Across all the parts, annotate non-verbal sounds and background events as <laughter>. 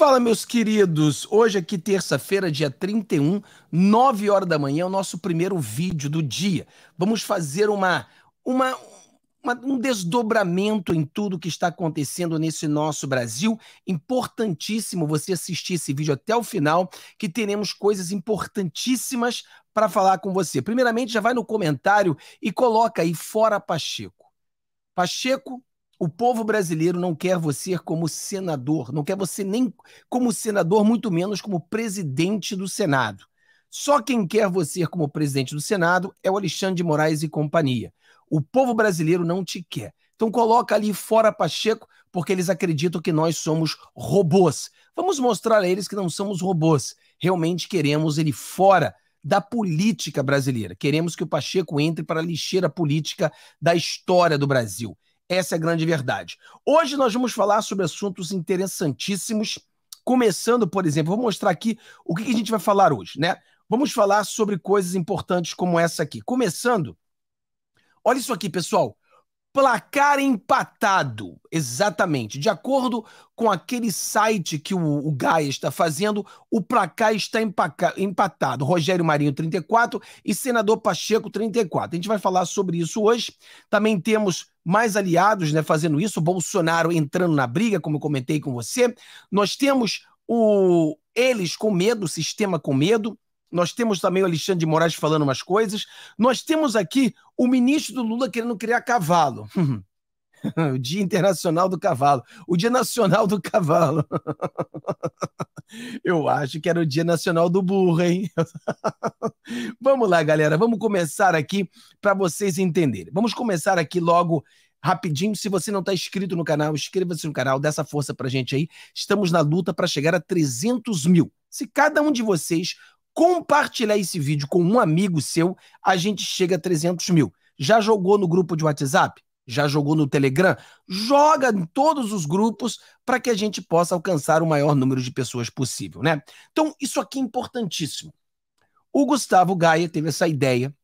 Fala, meus queridos! Hoje aqui, terça-feira, dia 31, 9 horas da manhã, é o nosso primeiro vídeo do dia. Vamos fazer uma, uma, uma, um desdobramento em tudo que está acontecendo nesse nosso Brasil. Importantíssimo você assistir esse vídeo até o final, que teremos coisas importantíssimas para falar com você. Primeiramente, já vai no comentário e coloca aí fora Pacheco. Pacheco o povo brasileiro não quer você como senador, não quer você nem como senador, muito menos como presidente do Senado. Só quem quer você como presidente do Senado é o Alexandre de Moraes e companhia. O povo brasileiro não te quer. Então coloca ali fora Pacheco, porque eles acreditam que nós somos robôs. Vamos mostrar a eles que não somos robôs. Realmente queremos ele fora da política brasileira. Queremos que o Pacheco entre para a lixeira política da história do Brasil. Essa é a grande verdade. Hoje nós vamos falar sobre assuntos interessantíssimos, começando, por exemplo, vou mostrar aqui o que a gente vai falar hoje, né? Vamos falar sobre coisas importantes como essa aqui. Começando, olha isso aqui, pessoal. Placar empatado, exatamente. De acordo com aquele site que o, o Gaia está fazendo, o placar está empaca, empatado. Rogério Marinho, 34 e senador Pacheco, 34. A gente vai falar sobre isso hoje. Também temos mais aliados né, fazendo isso. Bolsonaro entrando na briga, como eu comentei com você. Nós temos o eles com medo, o sistema com medo. Nós temos também o Alexandre de Moraes falando umas coisas. Nós temos aqui o ministro do Lula querendo criar cavalo. <laughs> o Dia Internacional do Cavalo. O Dia Nacional do Cavalo. <laughs> Eu acho que era o Dia Nacional do Burro, hein? <laughs> Vamos lá, galera. Vamos começar aqui para vocês entenderem. Vamos começar aqui logo rapidinho. Se você não está inscrito no canal, inscreva-se no canal, dê essa força para gente aí. Estamos na luta para chegar a 300 mil. Se cada um de vocês compartilhar esse vídeo com um amigo seu, a gente chega a 300 mil. Já jogou no grupo de WhatsApp? Já jogou no Telegram? Joga em todos os grupos para que a gente possa alcançar o maior número de pessoas possível, né? Então, isso aqui é importantíssimo. O Gustavo Gaia teve essa ideia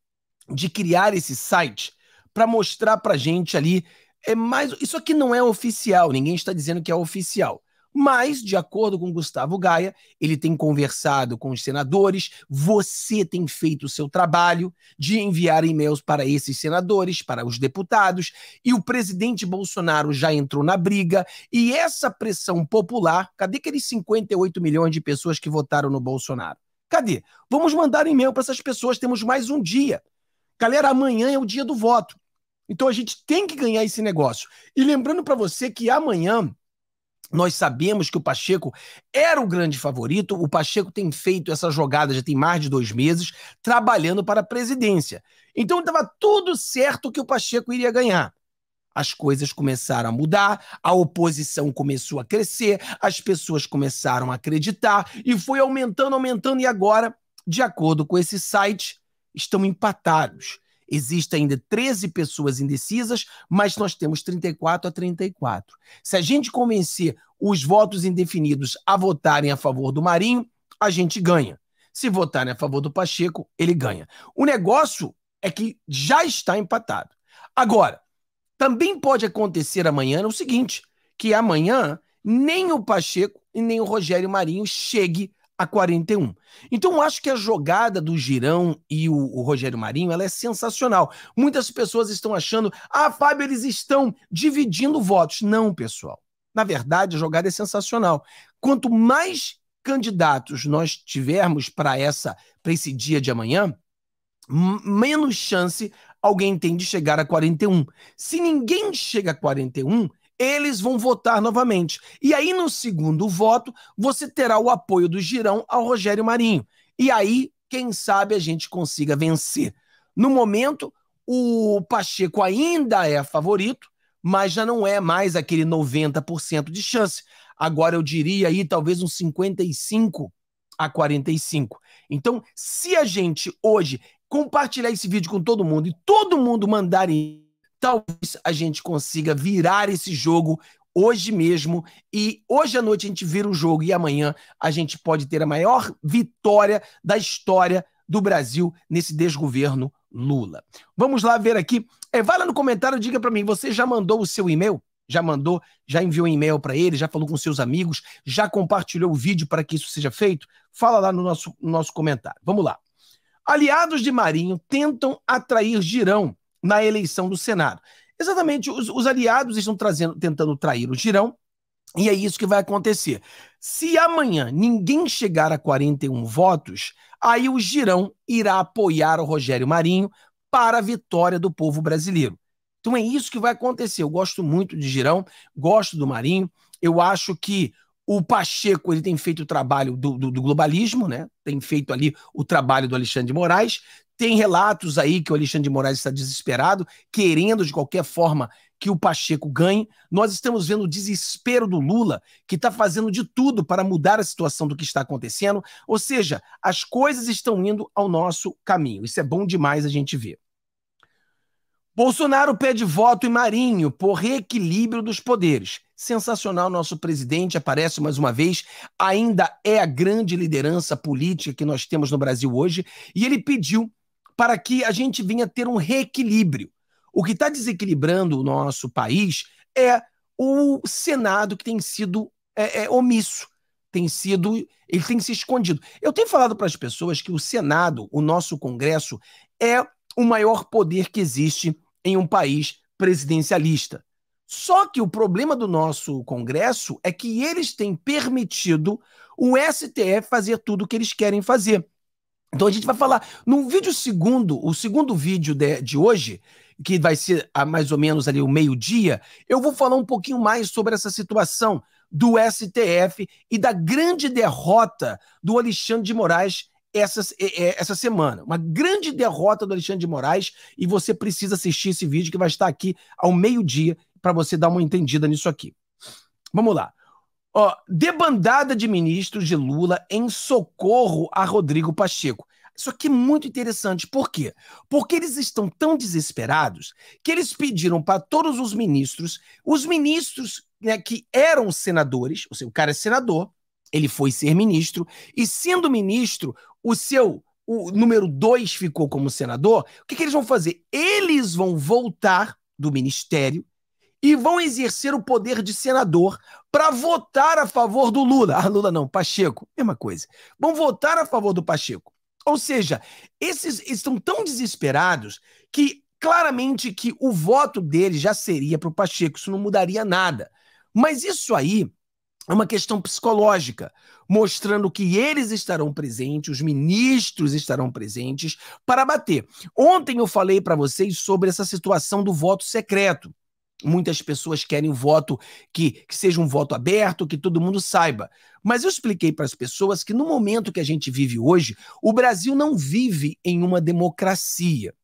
de criar esse site para mostrar para gente ali é mais isso aqui não é oficial, ninguém está dizendo que é oficial, mas, de acordo com Gustavo Gaia, ele tem conversado com os senadores, você tem feito o seu trabalho de enviar e-mails para esses senadores, para os deputados, e o presidente Bolsonaro já entrou na briga, e essa pressão popular, cadê aqueles 58 milhões de pessoas que votaram no Bolsonaro? Cadê? Vamos mandar e-mail para essas pessoas, temos mais um dia. Galera, amanhã é o dia do voto. Então a gente tem que ganhar esse negócio. E lembrando para você que amanhã nós sabemos que o Pacheco era o grande favorito. O Pacheco tem feito essa jogada já tem mais de dois meses, trabalhando para a presidência. Então estava tudo certo que o Pacheco iria ganhar. As coisas começaram a mudar, a oposição começou a crescer, as pessoas começaram a acreditar e foi aumentando, aumentando. E agora, de acordo com esse site, estão empatados. Existem ainda 13 pessoas indecisas, mas nós temos 34 a 34. Se a gente convencer os votos indefinidos a votarem a favor do Marinho, a gente ganha. Se votarem a favor do Pacheco, ele ganha. O negócio é que já está empatado. Agora, também pode acontecer amanhã o seguinte: que amanhã nem o Pacheco e nem o Rogério Marinho chegue a 41. Então, acho que a jogada do Girão e o, o, Rogério Marinho ela é sensacional. Muitas pessoas estão achando, ah, Fábio, eles estão dividindo votos. Não, pessoal. Na verdade, a jogada é sensacional. Quanto mais candidatos nós tivermos para essa para esse dia de amanhã, menos chance alguém tem de chegar a 41. Se ninguém chega a 41, eles vão votar novamente. E aí, no segundo voto, você terá o apoio do Girão ao Rogério Marinho. E aí, quem sabe a gente consiga vencer. No momento, o Pacheco ainda é favorito, mas já não é mais aquele 90% de chance. Agora eu diria aí talvez uns 55 a 45. Então, se a gente hoje compartilhar esse vídeo com todo mundo e todo mundo mandar talvez a gente consiga virar esse jogo hoje mesmo. E hoje à noite a gente vira o jogo e amanhã a gente pode ter a maior vitória da história do Brasil nesse desgoverno Lula. Vamos lá ver aqui. É, vai lá no comentário, diga para mim, você já mandou o seu e-mail? Já mandou, já enviou um e-mail para ele, já falou com seus amigos, já compartilhou o vídeo para que isso seja feito? Fala lá no nosso, no nosso comentário. Vamos lá. Aliados de Marinho tentam atrair Girão na eleição do Senado. Exatamente, os, os aliados estão trazendo, tentando trair o girão, e é isso que vai acontecer. Se amanhã ninguém chegar a 41 votos, aí o girão irá apoiar o Rogério Marinho para a vitória do povo brasileiro. Então é isso que vai acontecer. Eu gosto muito de Girão, gosto do Marinho. Eu acho que o Pacheco ele tem feito o trabalho do, do, do globalismo, né? Tem feito ali o trabalho do Alexandre de Moraes. Tem relatos aí que o Alexandre de Moraes está desesperado, querendo de qualquer forma que o Pacheco ganhe. Nós estamos vendo o desespero do Lula, que está fazendo de tudo para mudar a situação do que está acontecendo. Ou seja, as coisas estão indo ao nosso caminho. Isso é bom demais a gente ver. Bolsonaro pede voto em Marinho por reequilíbrio dos poderes. Sensacional, nosso presidente aparece mais uma vez, ainda é a grande liderança política que nós temos no Brasil hoje, e ele pediu para que a gente venha ter um reequilíbrio. O que está desequilibrando o nosso país é o Senado que tem sido é, é, omisso, tem sido, ele tem se escondido. Eu tenho falado para as pessoas que o Senado, o nosso Congresso, é o maior poder que existe em um país presidencialista. Só que o problema do nosso Congresso é que eles têm permitido o STF fazer tudo o que eles querem fazer. Então a gente vai falar num vídeo segundo, o segundo vídeo de, de hoje, que vai ser a mais ou menos ali o meio-dia, eu vou falar um pouquinho mais sobre essa situação do STF e da grande derrota do Alexandre de Moraes essa, é, é, essa semana. Uma grande derrota do Alexandre de Moraes e você precisa assistir esse vídeo que vai estar aqui ao meio-dia para você dar uma entendida nisso aqui. Vamos lá. Ó, debandada de ministros de Lula em socorro a Rodrigo Pacheco. Isso aqui é muito interessante. Por quê? Porque eles estão tão desesperados que eles pediram para todos os ministros, os ministros né, que eram senadores, ou seja, o cara é senador, ele foi ser ministro, e sendo ministro, o seu o número dois ficou como senador. O que, que eles vão fazer? Eles vão voltar do ministério e vão exercer o poder de senador para votar a favor do Lula. Ah, Lula não, Pacheco, mesma coisa. Vão votar a favor do Pacheco. Ou seja, esses estão tão desesperados que claramente que o voto dele já seria para o Pacheco, isso não mudaria nada. Mas isso aí é uma questão psicológica, mostrando que eles estarão presentes, os ministros estarão presentes para bater. Ontem eu falei para vocês sobre essa situação do voto secreto. Muitas pessoas querem um voto que, que seja um voto aberto, que todo mundo saiba. Mas eu expliquei para as pessoas que no momento que a gente vive hoje, o Brasil não vive em uma democracia.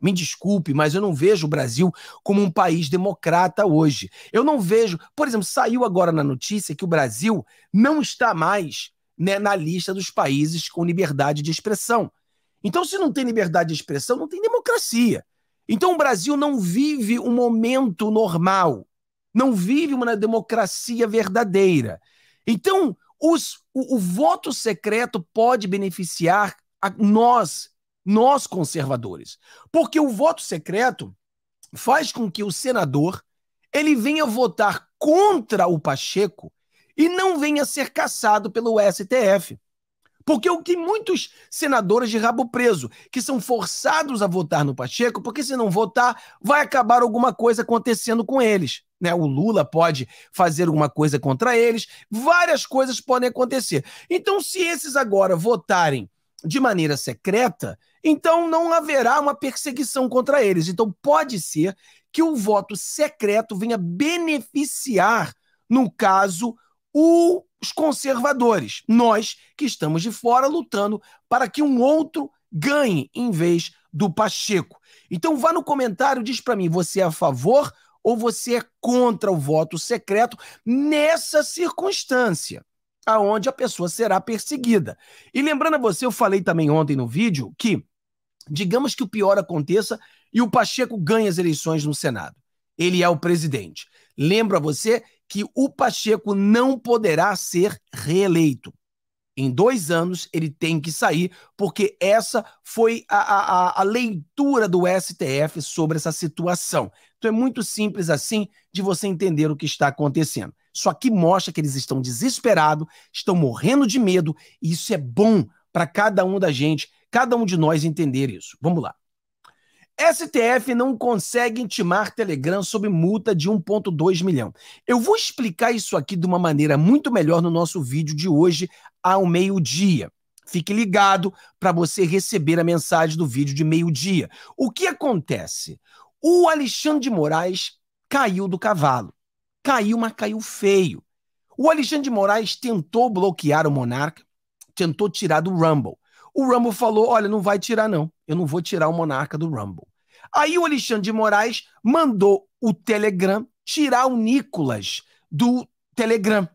Me desculpe, mas eu não vejo o Brasil como um país democrata hoje. Eu não vejo, por exemplo, saiu agora na notícia que o Brasil não está mais né, na lista dos países com liberdade de expressão. Então, se não tem liberdade de expressão, não tem democracia. Então o Brasil não vive um momento normal, não vive uma democracia verdadeira. Então, os, o, o voto secreto pode beneficiar a nós, nós conservadores, porque o voto secreto faz com que o senador ele venha votar contra o Pacheco e não venha ser caçado pelo STF. Porque o que muitos senadores de rabo preso, que são forçados a votar no Pacheco, porque se não votar, vai acabar alguma coisa acontecendo com eles. Né? O Lula pode fazer alguma coisa contra eles, várias coisas podem acontecer. Então, se esses agora votarem de maneira secreta, então não haverá uma perseguição contra eles. Então, pode ser que o voto secreto venha beneficiar, no caso, o os conservadores, nós que estamos de fora lutando para que um outro ganhe em vez do Pacheco. Então vá no comentário, diz para mim, você é a favor ou você é contra o voto secreto nessa circunstância, aonde a pessoa será perseguida. E lembrando a você, eu falei também ontem no vídeo que digamos que o pior aconteça e o Pacheco ganhe as eleições no Senado. Ele é o presidente. Lembro a você que o Pacheco não poderá ser reeleito. Em dois anos ele tem que sair, porque essa foi a, a, a, leitura do STF sobre essa situação. Então é muito simples assim de você entender o que está acontecendo. Isso aqui mostra que eles estão desesperados, estão morrendo de medo, e isso é bom para cada um da gente, cada um de nós entender isso. Vamos lá. STF não consegue intimar Telegram sob multa de 1,2 milhão. Eu vou explicar isso aqui de uma maneira muito melhor no nosso vídeo de hoje, ao meio-dia. Fique ligado para você receber a mensagem do vídeo de meio-dia. O que acontece? O Alexandre de Moraes caiu do cavalo. Caiu, mas caiu feio. O Alexandre de Moraes tentou bloquear o monarca, tentou tirar do Rumble. O Rumble falou: olha, não vai tirar, não. Eu não vou tirar o monarca do Rumble. Aí o Alexandre de Moraes mandou o Telegram tirar o Nicolas do Telegram.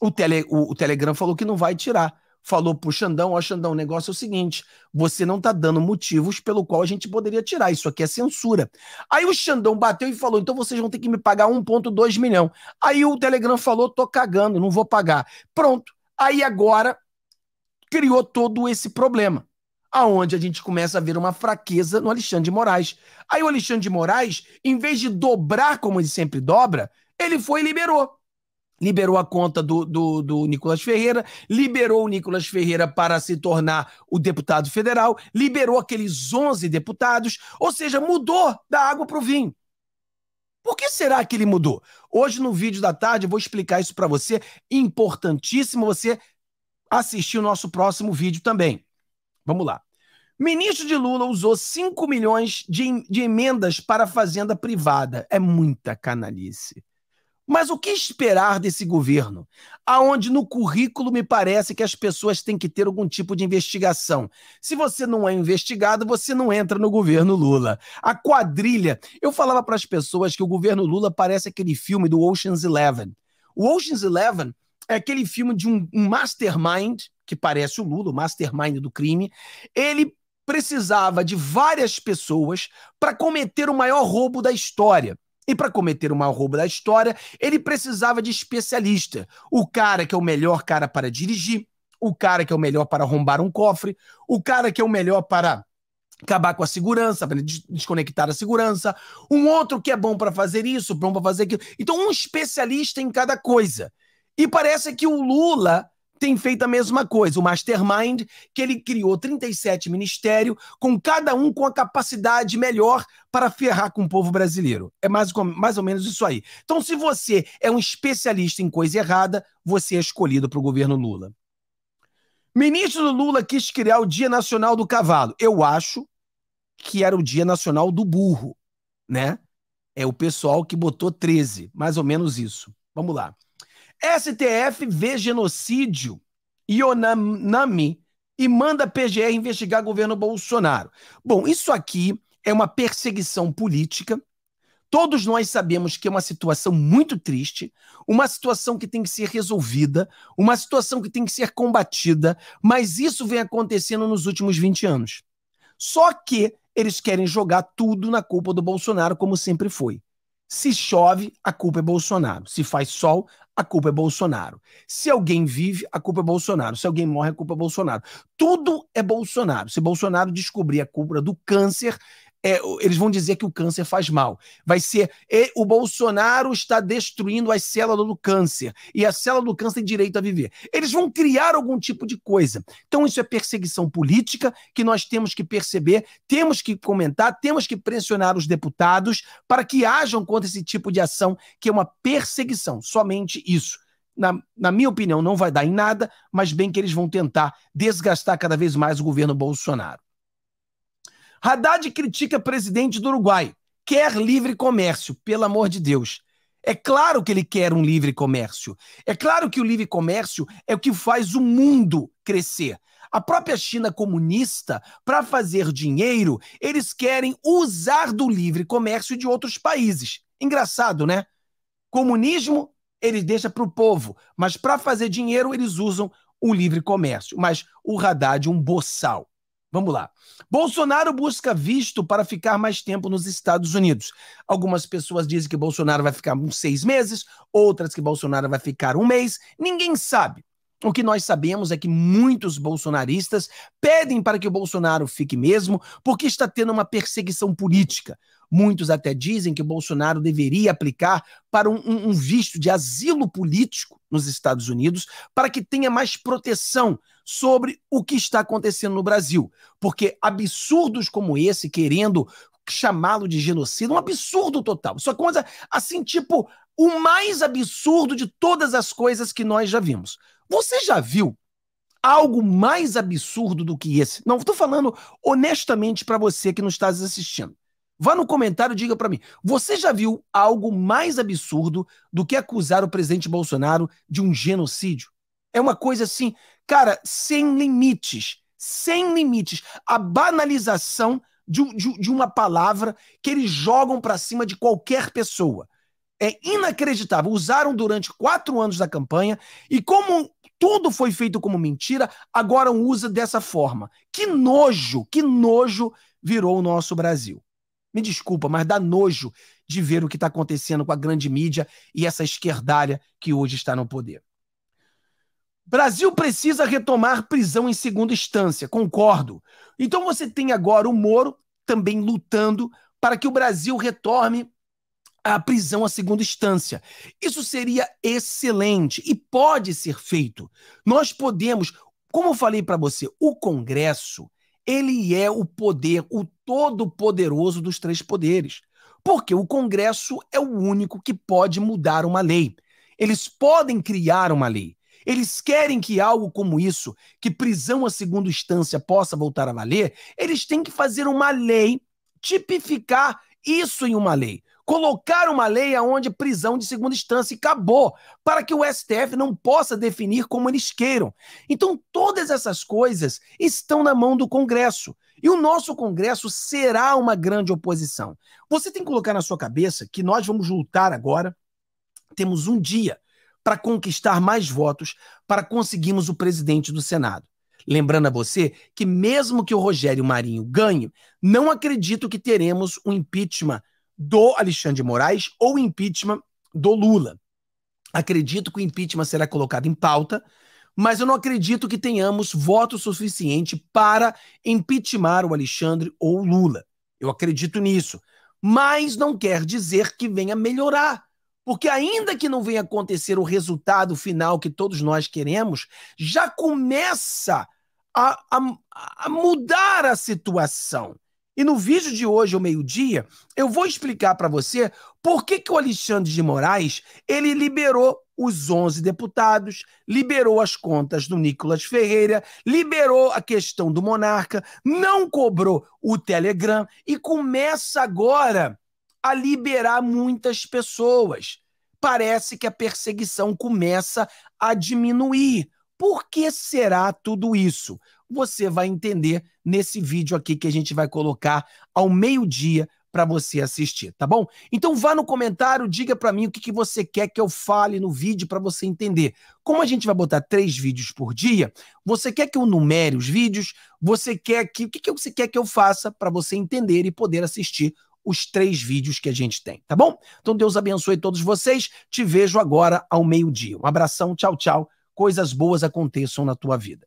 O, tele, o, o Telegram falou que não vai tirar. Falou pro Xandão: ó, Xandão, o negócio é o seguinte: você não tá dando motivos pelo qual a gente poderia tirar. Isso aqui é censura. Aí o Xandão bateu e falou: então vocês vão ter que me pagar 1,2 milhão. Aí o Telegram falou: tô cagando, não vou pagar. Pronto. Aí agora criou todo esse problema, aonde a gente começa a ver uma fraqueza no Alexandre de Moraes. Aí o Alexandre de Moraes, em vez de dobrar como ele sempre dobra, ele foi e liberou. Liberou a conta do, do, do Nicolas Ferreira, liberou o Nicolas Ferreira para se tornar o deputado federal, liberou aqueles 11 deputados, ou seja, mudou da água para o vinho. Por que será que ele mudou? Hoje, no vídeo da tarde, eu vou explicar isso para você. Importantíssimo você assistir o nosso próximo vídeo também. Vamos lá. Ministro de Lula usou 5 milhões de, de emendas para a fazenda privada. É muita canalice. Mas o que esperar desse governo? Aonde no currículo me parece que as pessoas têm que ter algum tipo de investigação. Se você não é investigado, você não entra no governo Lula. A quadrilha. Eu falava para as pessoas que o governo Lula parece aquele filme do Ocean's Eleven. O Ocean's Eleven é aquele filme de um, um mastermind, que parece o Lula, o mastermind do crime. Ele precisava de várias pessoas para cometer o maior roubo da história. E para cometer o maior roubo da história, ele precisava de especialista. O cara que é o melhor cara para dirigir, o cara que é o melhor para arrombar um cofre, o cara que é o melhor para acabar com a segurança, para desconectar a segurança, um outro que é bom para fazer isso, bom para fazer aquilo. Então, um especialista em cada coisa. E parece que o Lula tem feito a mesma coisa, o mastermind que ele criou 37 ministérios, com cada um com a capacidade melhor para ferrar com o povo brasileiro. É mais, mais ou menos isso aí. Então, se você é um especialista em coisa errada, você é escolhido para o governo Lula. Ministro Lula quis criar o Dia Nacional do Cavalo. Eu acho que era o Dia Nacional do Burro, né? É o pessoal que botou 13, mais ou menos isso. Vamos lá. STF vê genocídio Ionami e manda PGR investigar governo Bolsonaro. Bom, isso aqui é uma perseguição política. Todos nós sabemos que é uma situação muito triste, uma situação que tem que ser resolvida, uma situação que tem que ser combatida, mas isso vem acontecendo nos últimos 20 anos. Só que eles querem jogar tudo na culpa do Bolsonaro, como sempre foi. Se chove, a culpa é Bolsonaro. Se faz sol, a culpa é Bolsonaro. Se alguém vive, a culpa é Bolsonaro. Se alguém morre, a culpa é Bolsonaro. Tudo é Bolsonaro. Se Bolsonaro descobrir a culpa do câncer, é, eles vão dizer que o câncer faz mal. Vai ser o Bolsonaro está destruindo as células do câncer e a célula do câncer tem direito a viver. Eles vão criar algum tipo de coisa. Então isso é perseguição política que nós temos que perceber, temos que comentar, temos que pressionar os deputados para que hajam contra esse tipo de ação que é uma perseguição. Somente isso. Na, na, minha opinião, não vai dar em nada, mas bem que eles vão tentar desgastar cada vez mais o governo Bolsonaro. Haddad critica presidente do Uruguai. Quer livre comércio, pelo amor de Deus. É claro que ele quer um livre comércio. É claro que o livre comércio é o que faz o mundo crescer. A própria China comunista, para fazer dinheiro, eles querem usar do livre comércio de outros países. Engraçado, né? Comunismo eles deixa para o povo, mas para fazer dinheiro eles usam o livre comércio. Mas o Haddad é um boçal. Vamos lá. Bolsonaro busca visto para ficar mais tempo nos Estados Unidos. Algumas pessoas dizem que Bolsonaro vai ficar uns seis meses, outras que Bolsonaro vai ficar um mês. Ninguém sabe. O que nós sabemos é que muitos bolsonaristas pedem para que o Bolsonaro fique mesmo, porque está tendo uma perseguição política. Muitos até dizem que o Bolsonaro deveria aplicar para um, um visto de asilo político nos Estados Unidos, para que tenha mais proteção sobre o que está acontecendo no Brasil. Porque absurdos como esse, querendo chamá-lo de genocídio, um absurdo total. Isso é coisa assim, tipo, o mais absurdo de todas as coisas que nós já vimos. Você já viu algo mais absurdo do que esse? Não, estou falando honestamente para você que nos está assistindo. Vá no comentário e diga para mim. Você já viu algo mais absurdo do que acusar o presidente Bolsonaro de um genocídio? É uma coisa assim Cara, sem limites. Sem limites. A banalização de, de, de uma palavra que eles jogam para cima de qualquer pessoa. É inacreditável. Usaram durante quatro anos da campanha e, como tudo foi feito como mentira, agora usa dessa forma. Que nojo, que nojo virou o nosso Brasil. Me desculpa, mas dá nojo de ver o que está acontecendo com a grande mídia e essa esquerdalha que hoje está no poder. Brasil precisa retomar prisão em segunda instância, concordo. Então você tem agora o Moro também lutando para que o Brasil retorne à prisão à segunda instância. Isso seria excelente e pode ser feito. Nós podemos, como eu falei para você, o Congresso, ele é o poder, o todo-poderoso dos três poderes. Porque o Congresso é o único que pode mudar uma lei. Eles podem criar uma lei eles querem que algo como isso, que prisão a segunda instância possa voltar a valer, eles têm que fazer uma lei, tipificar isso em uma lei. Colocar uma lei aonde é prisão de segunda instância e acabou, para que o STF não possa definir como eles queiram. Então, todas essas coisas estão na mão do Congresso. E o nosso Congresso será uma grande oposição. Você tem que colocar na sua cabeça que nós vamos lutar agora, temos um dia para conquistar mais votos para conseguirmos o presidente do Senado. Lembrando a você que, mesmo que o Rogério Marinho ganhe, não acredito que teremos um impeachment do Alexandre de Moraes ou impeachment do Lula. Acredito que o impeachment será colocado em pauta, mas eu não acredito que tenhamos voto suficiente para impeachment o Alexandre ou o Lula. Eu acredito nisso. Mas não quer dizer que venha melhorar porque, ainda que não venha acontecer o resultado final que todos nós queremos, já começa a, a, a mudar a situação. E no vídeo de hoje, ao meio-dia, eu vou explicar para você por que, que o Alexandre de Moraes ele liberou os 11 deputados, liberou as contas do Nicolas Ferreira, liberou a questão do Monarca, não cobrou o Telegram e começa agora a liberar muitas pessoas. Parece que a perseguição começa a diminuir. Por que será tudo isso? Você vai entender nesse vídeo aqui que a gente vai colocar ao meio-dia para você assistir, tá bom? Então vá no comentário, diga para mim o que, que você quer que eu fale no vídeo para você entender. Como a gente vai botar três vídeos por dia, você quer que eu numere os vídeos? Você quer que o que, que você quer que eu faça para você entender e poder assistir os três vídeos que a gente tem, tá bom? Então Deus abençoe todos vocês. Te vejo agora ao meio-dia. Um abração, tchau, tchau. Coisas boas aconteçam na tua vida.